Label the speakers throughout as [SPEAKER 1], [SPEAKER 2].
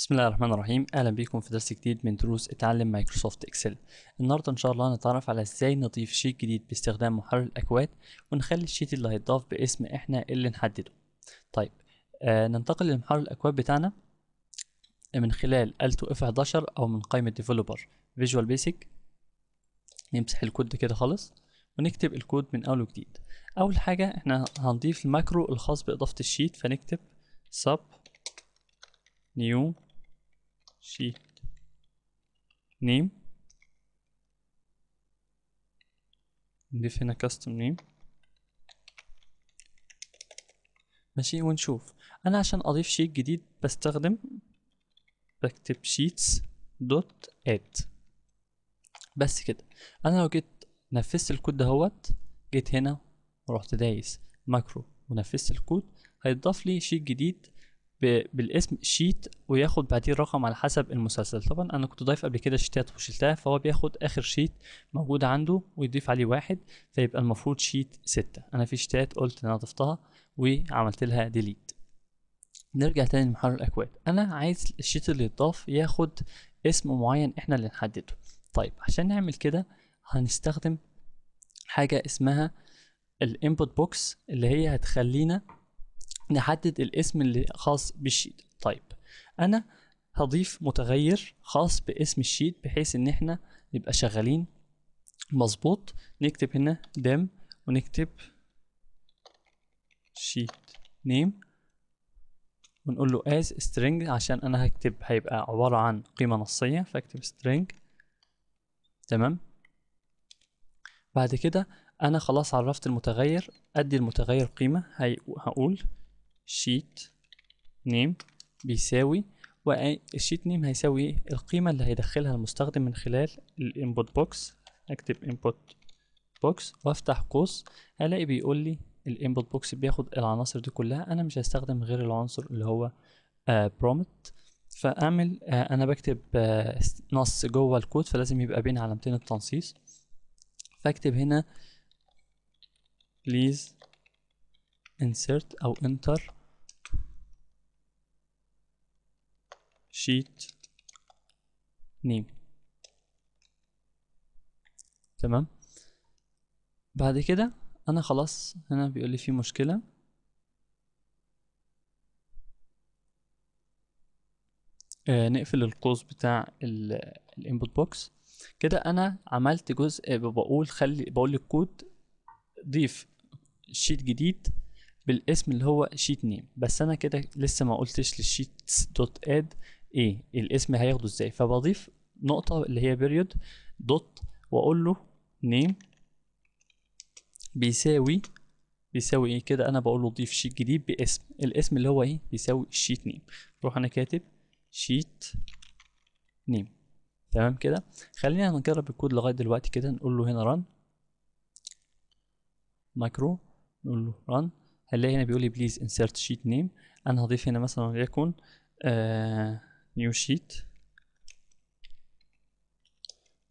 [SPEAKER 1] بسم الله الرحمن الرحيم اهلا بيكم في درس جديد من دروس اتعلم مايكروسوفت اكسل النهارده ان شاء الله هنتعرف على ازاي نضيف شيت جديد باستخدام محرر الاكواد ونخلي الشيت اللي هيتضاف باسم احنا اللي نحدده طيب آه ننتقل لمحرر الاكواد بتاعنا من خلال 2 F11 او من قائمه ديفلوبر فيجوال بيسك نمسح الكود ده كده خالص ونكتب الكود من اول وجديد اول حاجه احنا هنضيف الماكرو الخاص باضافه الشيت فنكتب sub new sheet name نضيف هنا custom name ماشي ونشوف انا عشان اضيف شيت جديد بستخدم بكتب sheets دوت add بس كده انا لو جيت نفذت الكود دهوت جيت هنا ورحت دايس ماكرو ونفذت الكود هيضاف لي شيت جديد بالاسم شيت وياخد بعديه رقم على حسب المسلسل طبعا انا كنت ضايف قبل كده شيتات وشلتها فهو بياخد اخر شيت موجود عنده ويضيف عليه واحد فيبقى المفروض شيت ستة انا في شيتات قلت ان انا ضفتها وعملت لها ديليت نرجع تاني لمحرر الاكواد انا عايز الشيت اللي يضاف ياخد اسم معين احنا اللي نحدده طيب عشان نعمل كده هنستخدم حاجة اسمها الانبوت بوكس اللي هي هتخلينا نحدد الاسم اللي خاص بالشيت طيب انا هضيف متغير خاص باسم الشيت بحيث ان احنا نبقى شغالين مظبوط نكتب هنا دم ونكتب شيت نيم ونقول له as string عشان انا هكتب هيبقى عبارة عن قيمة نصية فاكتب string تمام بعد كده انا خلاص عرفت المتغير ادي المتغير قيمة هقول شيت نيم بيساوي والشيت نيم هيساوي إيه؟ القيمة اللي هيدخلها المستخدم من خلال الانبوت بوكس اكتب انبوت بوكس وافتح قوس هلاقي بيقول لي الانبوت بوكس بياخد العناصر دي كلها انا مش هستخدم غير العنصر اللي هو برومت آه، فاعمل آه، انا بكتب آه، نص جوه الكود فلازم يبقى بين علامتين التنصيص فاكتب هنا please insert او enter شيت نيم تمام بعد كده انا خلاص هنا بيقول لي في مشكله آه نقفل القوس بتاع الانبوت بوكس كده انا عملت جزء بقول خلي بقول للكود ضيف شيت جديد بالاسم اللي هو شيت نيم بس انا كده لسه ما قلتش للشيت دوت اد ايه الاسم هياخده ازاي فبضيف نقطه اللي هي بيريود دوت واقول له نيم بيساوي بيساوي ايه كده انا بقول له ضيف شيت جديد باسم الاسم اللي هو ايه بيساوي شيت نيم روح انا كاتب شيت نيم تمام كده خلينا نجرب الكود لغايه دلوقتي كده نقول له هنا ران مايكرو نقول له ران هنلاقي هنا بيقول لي بليز انسرت شيت نيم انا هضيف هنا مثلا وليكن آه نيو شيت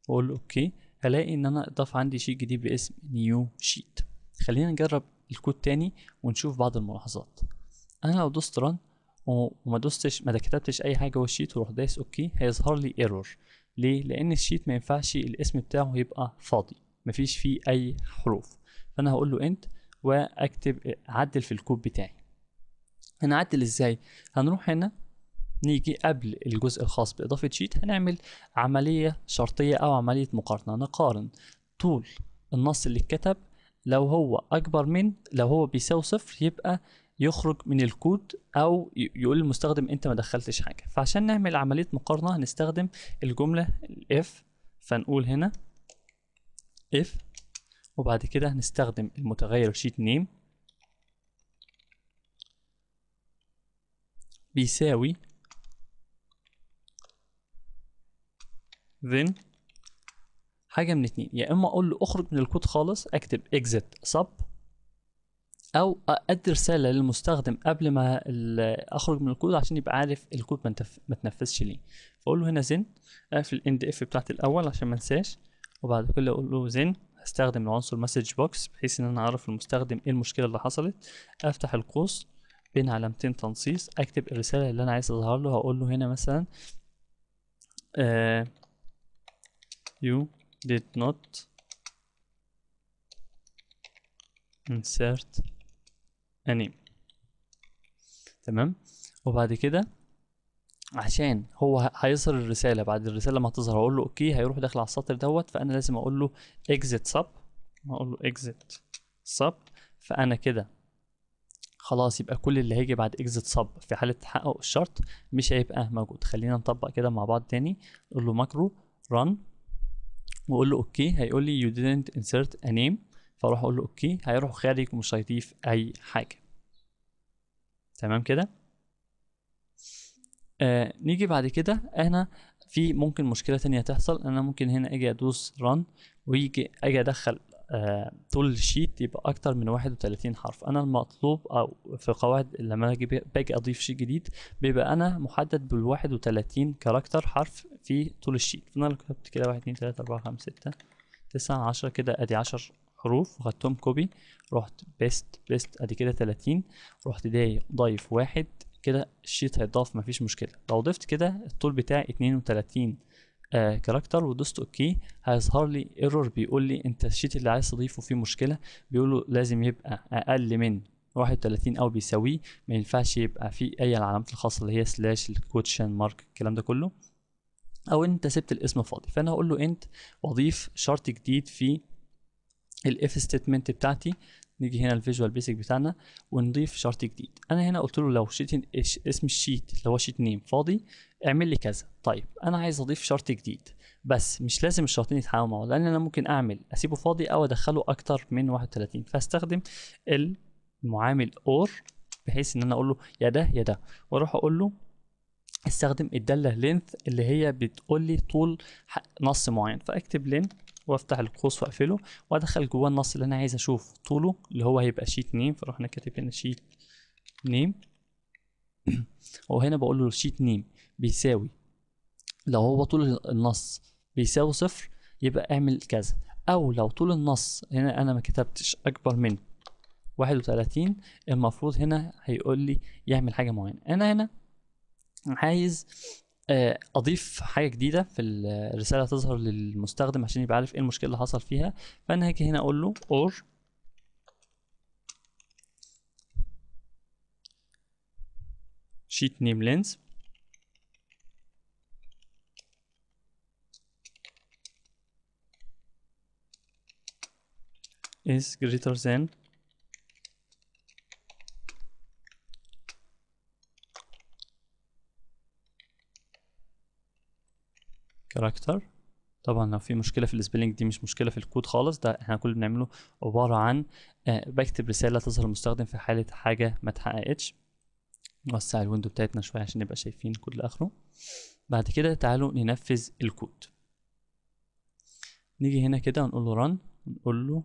[SPEAKER 1] واقول اوكي هلاقي ان انا اضاف عندي شيت جديد باسم نيو شيت خلينا نجرب الكود تاني ونشوف بعض الملاحظات انا لو دوست ران وما دوستش ما كتبتش اي حاجه والشيت وروح دايس اوكي هيظهر لي ايرور ليه لان الشيت ما ينفعش الاسم بتاعه يبقى فاضي مفيش فيه اي حروف فانا هقول له انت واكتب عدل في الكود بتاعي هنعدل ازاي هنروح هنا نيجي قبل الجزء الخاص بإضافة شيت هنعمل عملية شرطية أو عملية مقارنة نقارن طول النص اللي اتكتب لو هو أكبر من لو هو بيساوي صفر يبقى يخرج من الكود او يقول للمستخدم انت ما دخلتش حاجه فعشان نعمل عمليه مقارنه هنستخدم الجمله الاف فنقول هنا اف وبعد كده هنستخدم المتغير شيت نيم بيساوي then حاجه من اتنين يا اما اقول له اخرج من الكود خالص اكتب exit sub او ادي رساله للمستخدم قبل ما اخرج من الكود عشان يبقى عارف الكود ما تنفذش ليه فاقول له هنا زن اقفل الاند اف بتاعت الاول عشان ما انساش وبعد كده اقول له زن هستخدم العنصر مسج بوكس بحيث ان انا اعرف المستخدم ايه المشكله اللي حصلت افتح القوس بين علامتين تنصيص اكتب الرساله اللي انا عايز اظهر له هقول له هنا مثلا آه you did not insert any تمام وبعد كده عشان هو هيصل الرساله بعد الرساله ما هتظهر اقول له اوكي هيروح داخل على السطر دوت فانا لازم اقول له exit sub اقول له exit sub فانا كده خلاص يبقى كل اللي هيجي بعد اكزيت صب في حاله تحقق الشرط مش هيبقى موجود خلينا نطبق كده مع بعض تاني نقول له ماكرو run واقول له اوكي هيقول لي يو didnt insert a name فاروح اقول له اوكي هيروح خارج ومش هيضيف اي حاجه تمام كده آه نيجي بعد كده هنا في ممكن مشكله تانية تحصل انا ممكن هنا اجي ادوس run ويجي اجي ادخل آه طول الشيت يبقى اكتر من 31 حرف انا المطلوب او في قواعد لما اجي باجي اضيف شيء جديد بيبقى انا محدد بال 31 كاركتر حرف في طول الشيت فانا لو كتبت كده واحد اتنين تلاتة اربعة خمسة ستة تسعة عشرة كده ادي عشر حروف وخدتهم كوبي رحت بيست بيست ادي كده تلاتين رحت داي ضايف واحد كده الشيت هيتضاف مفيش مشكلة لو ضفت كده الطول بتاعي اتنين وتلاتين آه كاركتر ودوست اوكي هيظهر لي ايرور بيقول لي انت الشيت اللي عايز تضيفه فيه مشكله بيقول له لازم يبقى اقل من 31 او بيساويه ما ينفعش يبقى فيه اي العلامات الخاصه اللي هي سلاش الكوتشن مارك الكلام ده كله او انت سبت الاسم فاضي فانا هقول له انت واضيف شرط جديد في الاف ستيتمنت بتاعتي نيجي هنا الفيجوال بيسك بتاعنا ونضيف شرط جديد انا هنا قلت له لو شيت اسم الشيت اللي هو شيت نيم فاضي اعمل لي كذا طيب انا عايز اضيف شرط جديد بس مش لازم الشرطين يتحققوا مع بعض لان انا ممكن اعمل اسيبه فاضي او ادخله اكتر من 31 فاستخدم المعامل اور بحيث ان انا اقول له يا ده يا ده واروح اقول له استخدم الداله لينث اللي هي بتقول لي طول نص معين فاكتب لينث وافتح القوس واقفله وادخل جواه النص اللي انا عايز اشوف طوله اللي هو هيبقى شيت نيم فاروح انا كاتب هنا شيت نيم وهنا بقول له شيت نيم بيساوي لو هو طول النص بيساوي صفر يبقى اعمل كذا او لو طول النص هنا انا ما كتبتش اكبر من واحد وتلاتين المفروض هنا هيقول لي يعمل حاجه معينه انا هنا عايز آه، اضيف حاجه جديده في الرساله تظهر للمستخدم عشان يبقى عارف ايه المشكله اللي حصل فيها فانا هاجي هنا اقول له اور شيت نيم لينز is greater than كاركتر طبعا لو في مشكله في السبيلنج دي مش مشكله في الكود خالص ده احنا كل اللي بنعمله عباره عن آه، بكتب رساله تظهر المستخدم في حاله حاجه ما اتحققتش نوسع الويندو بتاعتنا شويه عشان نبقى شايفين كل اخره بعد كده تعالوا ننفذ الكود نيجي هنا كده ونقول له ران نقول له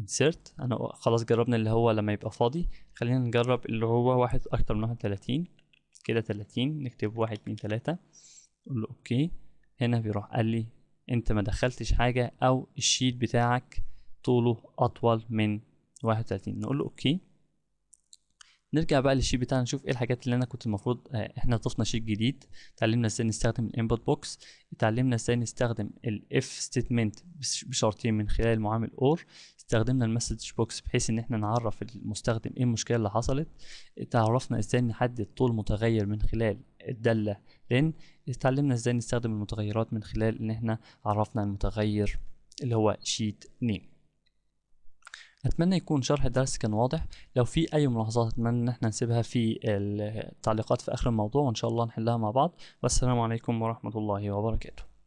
[SPEAKER 1] insert انا خلاص جربنا اللي هو لما يبقى فاضي خلينا نجرب اللي هو واحد اكتر من واحد تلاتين كده تلاتين نكتب واحد اتنين تلاتة نقول له اوكي هنا بيروح قال لي انت ما دخلتش حاجة او الشيت بتاعك طوله اطول من واحد وتلاتين نقول له اوكي نرجع بقى للشيت بتاعنا نشوف ايه الحاجات اللي انا كنت المفروض آه، احنا ضفنا شيت جديد اتعلمنا ازاي نستخدم الانبوت بوكس اتعلمنا ازاي نستخدم الاف ستيتمنت بشرطين من خلال المعامل اور استخدمنا المسج بوكس بحيث ان احنا نعرف المستخدم ايه المشكله اللي حصلت اتعرفنا ازاي نحدد طول متغير من خلال الداله لان اتعلمنا ازاي نستخدم المتغيرات من خلال ان احنا عرفنا المتغير اللي هو شيت نيم اتمنى يكون شرح الدرس كان واضح لو في اي ملاحظات اتمنى ان احنا نسيبها في التعليقات في اخر الموضوع وان شاء الله نحلها مع بعض والسلام عليكم ورحمه الله وبركاته